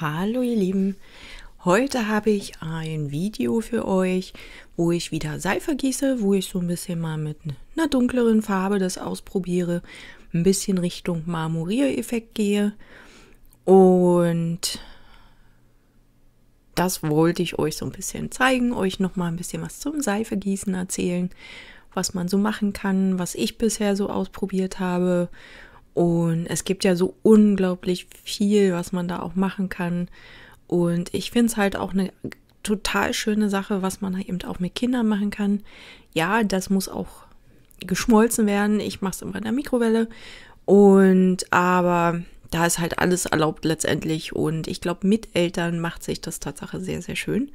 Hallo ihr Lieben, heute habe ich ein Video für euch, wo ich wieder Seife gieße, wo ich so ein bisschen mal mit einer dunkleren Farbe das ausprobiere, ein bisschen Richtung Marmoriereffekt gehe und das wollte ich euch so ein bisschen zeigen, euch nochmal ein bisschen was zum Seife gießen erzählen, was man so machen kann, was ich bisher so ausprobiert habe und es gibt ja so unglaublich viel, was man da auch machen kann. Und ich finde es halt auch eine total schöne Sache, was man eben auch mit Kindern machen kann. Ja, das muss auch geschmolzen werden. Ich mache es immer in der Mikrowelle. Und aber da ist halt alles erlaubt letztendlich. Und ich glaube, mit Eltern macht sich das Tatsache sehr, sehr schön.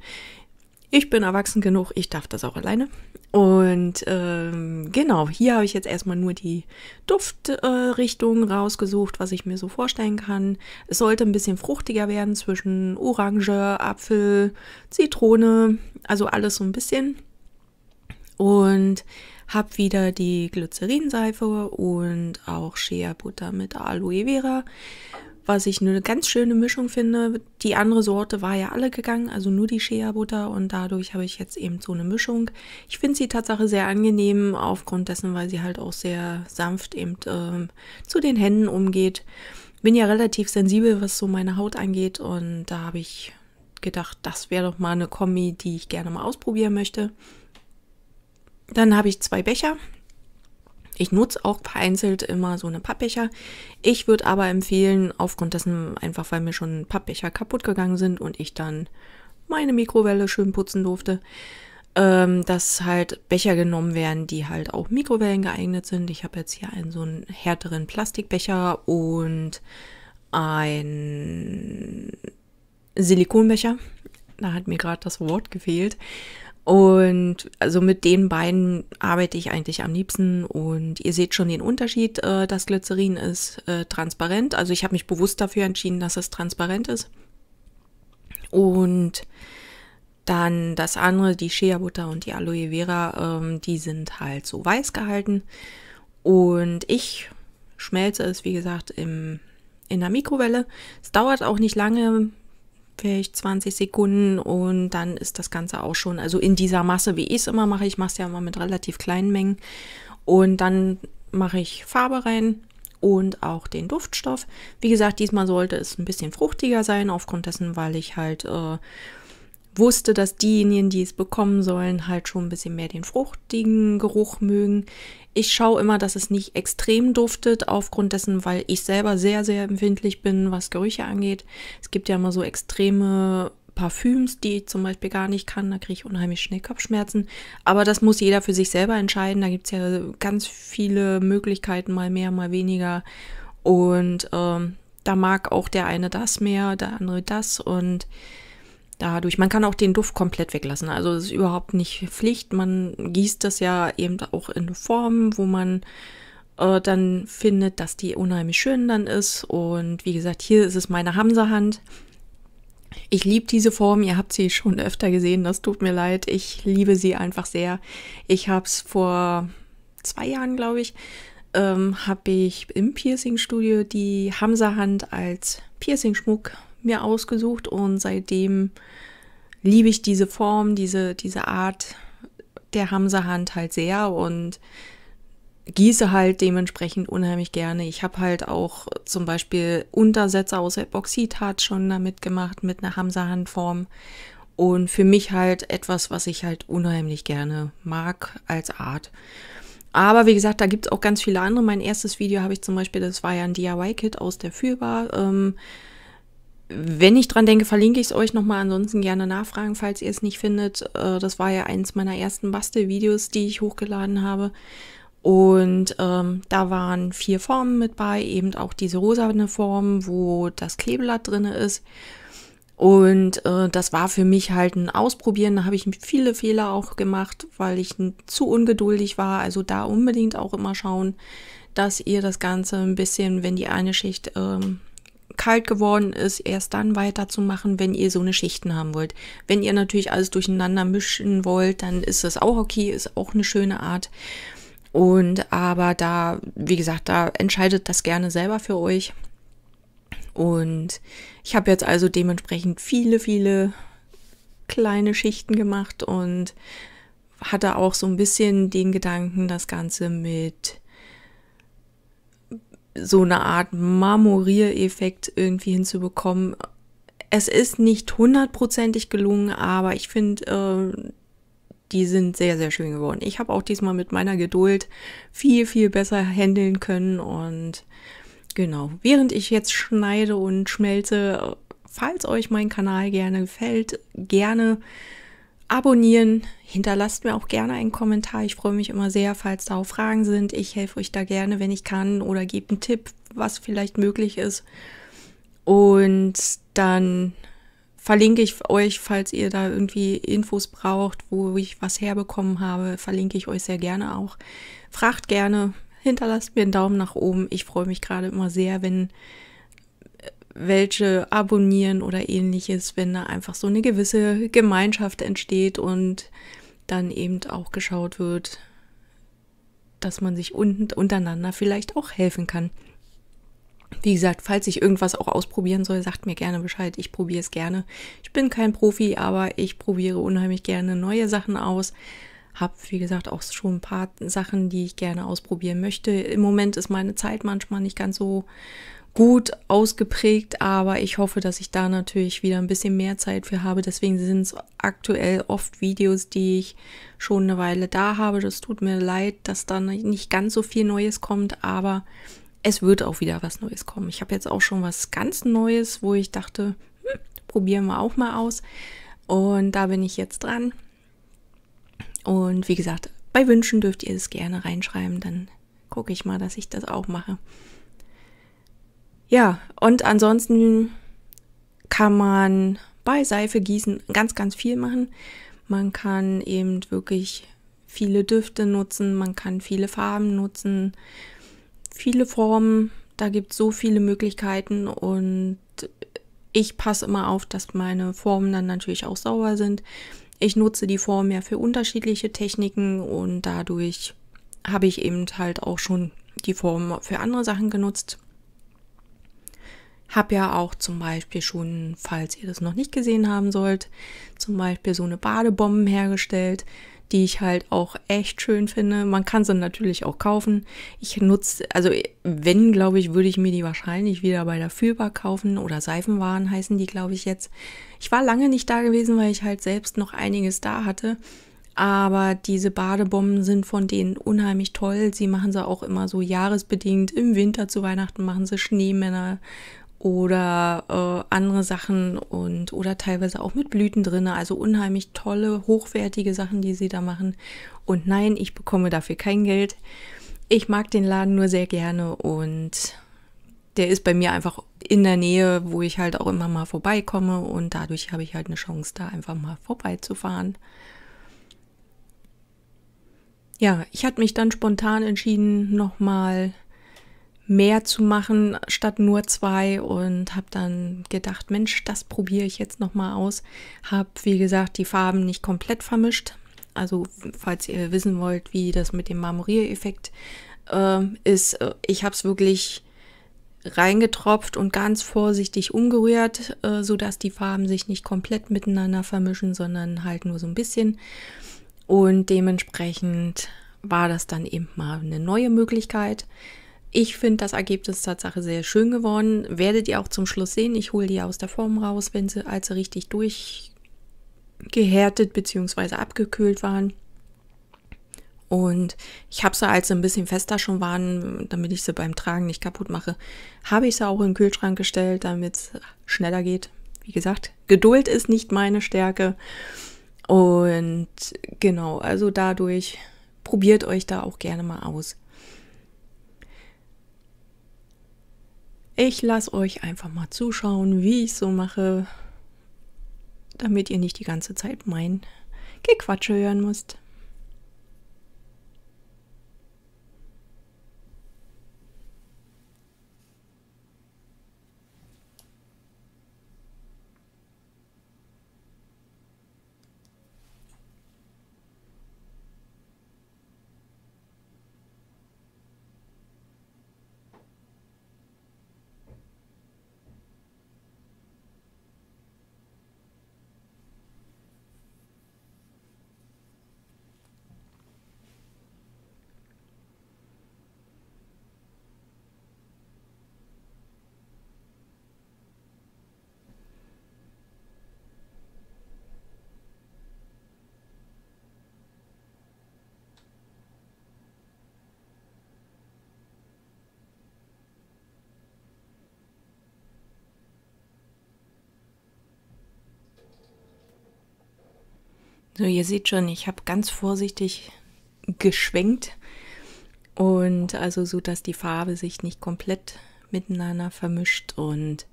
Ich bin erwachsen genug, ich darf das auch alleine. Und ähm, genau, hier habe ich jetzt erstmal nur die Duftrichtung äh, rausgesucht, was ich mir so vorstellen kann. Es sollte ein bisschen fruchtiger werden zwischen Orange, Apfel, Zitrone, also alles so ein bisschen. Und habe wieder die Glycerinseife und auch Shea Butter mit Aloe Vera was ich eine ganz schöne Mischung finde. Die andere Sorte war ja alle gegangen, also nur die Shea Butter und dadurch habe ich jetzt eben so eine Mischung. Ich finde sie tatsächlich sehr angenehm, aufgrund dessen, weil sie halt auch sehr sanft eben ähm, zu den Händen umgeht. Bin ja relativ sensibel, was so meine Haut angeht und da habe ich gedacht, das wäre doch mal eine Kombi, die ich gerne mal ausprobieren möchte. Dann habe ich zwei Becher. Ich nutze auch vereinzelt immer so eine Pappbecher. Ich würde aber empfehlen, aufgrund dessen, einfach weil mir schon Pappbecher kaputt gegangen sind und ich dann meine Mikrowelle schön putzen durfte, ähm, dass halt Becher genommen werden, die halt auch Mikrowellen geeignet sind. Ich habe jetzt hier einen so einen härteren Plastikbecher und einen Silikonbecher. Da hat mir gerade das Wort gefehlt. Und also mit den beiden arbeite ich eigentlich am liebsten. Und ihr seht schon den Unterschied. Äh, das Glycerin ist äh, transparent. Also ich habe mich bewusst dafür entschieden, dass es transparent ist. Und dann das andere, die Shea Butter und die Aloe Vera, ähm, die sind halt so weiß gehalten. Und ich schmelze es, wie gesagt, im, in der Mikrowelle. Es dauert auch nicht lange vielleicht 20 Sekunden und dann ist das Ganze auch schon, also in dieser Masse, wie ich es immer mache, ich mache es ja immer mit relativ kleinen Mengen und dann mache ich Farbe rein und auch den Duftstoff. Wie gesagt, diesmal sollte es ein bisschen fruchtiger sein, aufgrund dessen, weil ich halt äh, wusste, dass diejenigen, die es bekommen sollen, halt schon ein bisschen mehr den fruchtigen Geruch mögen. Ich schaue immer, dass es nicht extrem duftet, aufgrund dessen, weil ich selber sehr, sehr empfindlich bin, was Gerüche angeht. Es gibt ja immer so extreme Parfüms, die ich zum Beispiel gar nicht kann. Da kriege ich unheimlich schnell Kopfschmerzen. Aber das muss jeder für sich selber entscheiden. Da gibt es ja ganz viele Möglichkeiten, mal mehr, mal weniger. Und ähm, da mag auch der eine das mehr, der andere das. Und dadurch. Man kann auch den Duft komplett weglassen. Also es ist überhaupt nicht Pflicht. Man gießt das ja eben auch in Formen, wo man äh, dann findet, dass die unheimlich schön dann ist. Und wie gesagt, hier ist es meine Hamsa-Hand. Ich liebe diese Form, ihr habt sie schon öfter gesehen, das tut mir leid. Ich liebe sie einfach sehr. Ich habe es vor zwei Jahren, glaube ich, ähm, habe ich im Piercing-Studio die Hamsa-Hand als Piercing-Schmuck mir ausgesucht und seitdem liebe ich diese Form, diese, diese Art der Hamsa-Hand halt sehr und gieße halt dementsprechend unheimlich gerne. Ich habe halt auch zum Beispiel Untersätze aus Epoxidharz schon damit gemacht mit einer Hamsa-Handform und für mich halt etwas, was ich halt unheimlich gerne mag als Art. Aber wie gesagt, da gibt es auch ganz viele andere. Mein erstes Video habe ich zum Beispiel, das war ja ein DIY-Kit aus der Führbar. Ähm, wenn ich dran denke, verlinke ich es euch nochmal. Ansonsten gerne nachfragen, falls ihr es nicht findet. Äh, das war ja eins meiner ersten Bastelvideos, die ich hochgeladen habe. Und ähm, da waren vier Formen mit bei, eben auch diese rosane Form, wo das Kleeblatt drin ist. Und äh, das war für mich halt ein Ausprobieren. Da habe ich viele Fehler auch gemacht, weil ich zu ungeduldig war. Also da unbedingt auch immer schauen, dass ihr das Ganze ein bisschen, wenn die eine Schicht ähm, kalt geworden ist, erst dann weiterzumachen, wenn ihr so eine Schichten haben wollt. Wenn ihr natürlich alles durcheinander mischen wollt, dann ist das auch okay, ist auch eine schöne Art. Und aber da, wie gesagt, da entscheidet das gerne selber für euch. Und ich habe jetzt also dementsprechend viele, viele kleine Schichten gemacht und hatte auch so ein bisschen den Gedanken, das Ganze mit so eine Art Marmoriereffekt irgendwie hinzubekommen. Es ist nicht hundertprozentig gelungen, aber ich finde, äh, die sind sehr, sehr schön geworden. Ich habe auch diesmal mit meiner Geduld viel, viel besser handeln können und genau, während ich jetzt schneide und schmelze, falls euch mein Kanal gerne gefällt, gerne abonnieren. Hinterlasst mir auch gerne einen Kommentar. Ich freue mich immer sehr, falls da auch Fragen sind. Ich helfe euch da gerne, wenn ich kann, oder gebe einen Tipp, was vielleicht möglich ist. Und dann verlinke ich euch, falls ihr da irgendwie Infos braucht, wo ich was herbekommen habe, verlinke ich euch sehr gerne auch. Fragt gerne, hinterlasst mir einen Daumen nach oben. Ich freue mich gerade immer sehr, wenn welche abonnieren oder ähnliches, wenn da einfach so eine gewisse Gemeinschaft entsteht und dann eben auch geschaut wird, dass man sich un untereinander vielleicht auch helfen kann. Wie gesagt, falls ich irgendwas auch ausprobieren soll, sagt mir gerne Bescheid. Ich probiere es gerne. Ich bin kein Profi, aber ich probiere unheimlich gerne neue Sachen aus. Hab, wie gesagt, auch schon ein paar Sachen, die ich gerne ausprobieren möchte. Im Moment ist meine Zeit manchmal nicht ganz so gut ausgeprägt, aber ich hoffe, dass ich da natürlich wieder ein bisschen mehr Zeit für habe. Deswegen sind es aktuell oft Videos, die ich schon eine Weile da habe. Das tut mir leid, dass da nicht ganz so viel Neues kommt, aber es wird auch wieder was Neues kommen. Ich habe jetzt auch schon was ganz Neues, wo ich dachte, hm, probieren wir auch mal aus. Und da bin ich jetzt dran. Und wie gesagt, bei Wünschen dürft ihr es gerne reinschreiben, dann gucke ich mal, dass ich das auch mache. Ja, und ansonsten kann man bei Seife gießen ganz, ganz viel machen. Man kann eben wirklich viele Düfte nutzen, man kann viele Farben nutzen, viele Formen. Da gibt es so viele Möglichkeiten und ich passe immer auf, dass meine Formen dann natürlich auch sauber sind. Ich nutze die Form ja für unterschiedliche Techniken und dadurch habe ich eben halt auch schon die Form für andere Sachen genutzt habe ja auch zum Beispiel schon, falls ihr das noch nicht gesehen haben sollt, zum Beispiel so eine Badebomben hergestellt, die ich halt auch echt schön finde. Man kann sie natürlich auch kaufen. Ich nutze, also wenn, glaube ich, würde ich mir die wahrscheinlich wieder bei der Fühlbar kaufen oder Seifenwaren heißen die, glaube ich, jetzt. Ich war lange nicht da gewesen, weil ich halt selbst noch einiges da hatte. Aber diese Badebomben sind von denen unheimlich toll. Sie machen sie auch immer so jahresbedingt. Im Winter zu Weihnachten machen sie Schneemänner oder äh, andere Sachen und oder teilweise auch mit Blüten drin, also unheimlich tolle, hochwertige Sachen, die sie da machen. Und nein, ich bekomme dafür kein Geld. Ich mag den Laden nur sehr gerne und der ist bei mir einfach in der Nähe, wo ich halt auch immer mal vorbeikomme und dadurch habe ich halt eine Chance, da einfach mal vorbeizufahren. Ja, ich hatte mich dann spontan entschieden, nochmal mehr zu machen statt nur zwei und habe dann gedacht, Mensch, das probiere ich jetzt noch mal aus. Habe wie gesagt die Farben nicht komplett vermischt. Also falls ihr wissen wollt, wie das mit dem Marmoriereffekt äh, ist, äh, ich habe es wirklich reingetropft und ganz vorsichtig umgerührt, äh, so die Farben sich nicht komplett miteinander vermischen, sondern halt nur so ein bisschen. Und dementsprechend war das dann eben mal eine neue Möglichkeit. Ich finde das Ergebnis Tatsache sehr schön geworden. Werdet ihr auch zum Schluss sehen. Ich hole die aus der Form raus, wenn sie, als sie richtig durchgehärtet bzw. abgekühlt waren. Und ich habe sie, als sie ein bisschen fester schon waren, damit ich sie beim Tragen nicht kaputt mache, habe ich sie auch in den Kühlschrank gestellt, damit es schneller geht. Wie gesagt, Geduld ist nicht meine Stärke. Und genau, also dadurch probiert euch da auch gerne mal aus. Ich lasse euch einfach mal zuschauen, wie ich so mache, damit ihr nicht die ganze Zeit mein Gequatsche hören müsst. So, ihr seht schon, ich habe ganz vorsichtig geschwenkt und also so, dass die Farbe sich nicht komplett miteinander vermischt und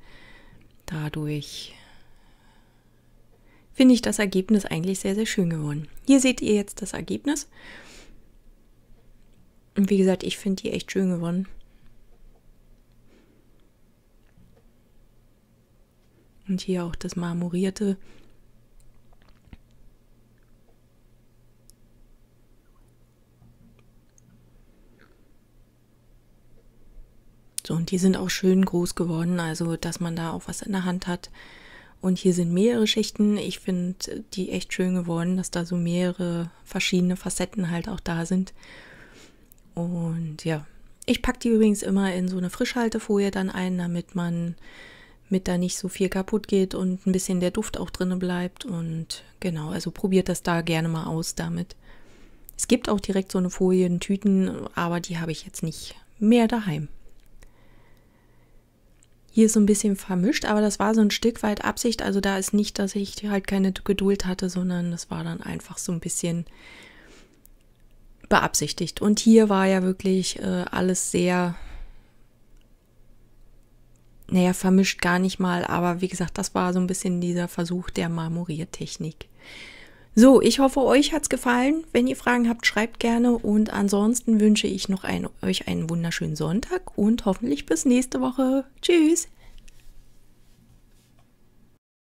dadurch finde ich das Ergebnis eigentlich sehr, sehr schön geworden. Hier seht ihr jetzt das Ergebnis. Und wie gesagt, ich finde die echt schön geworden. Und hier auch das marmorierte So, und die sind auch schön groß geworden, also dass man da auch was in der Hand hat. Und hier sind mehrere Schichten. Ich finde die echt schön geworden, dass da so mehrere verschiedene Facetten halt auch da sind. Und ja, ich packe die übrigens immer in so eine Frischhaltefolie dann ein, damit man mit da nicht so viel kaputt geht und ein bisschen der Duft auch drinne bleibt. Und genau, also probiert das da gerne mal aus damit. Es gibt auch direkt so eine Folie in Tüten, aber die habe ich jetzt nicht mehr daheim hier ist so ein bisschen vermischt, aber das war so ein Stück weit Absicht. Also da ist nicht, dass ich halt keine Geduld hatte, sondern das war dann einfach so ein bisschen beabsichtigt. Und hier war ja wirklich äh, alles sehr, naja, vermischt gar nicht mal, aber wie gesagt, das war so ein bisschen dieser Versuch der Marmoriertechnik. So, ich hoffe, euch hat's gefallen. Wenn ihr Fragen habt, schreibt gerne. Und ansonsten wünsche ich noch ein, euch einen wunderschönen Sonntag und hoffentlich bis nächste Woche. Tschüss!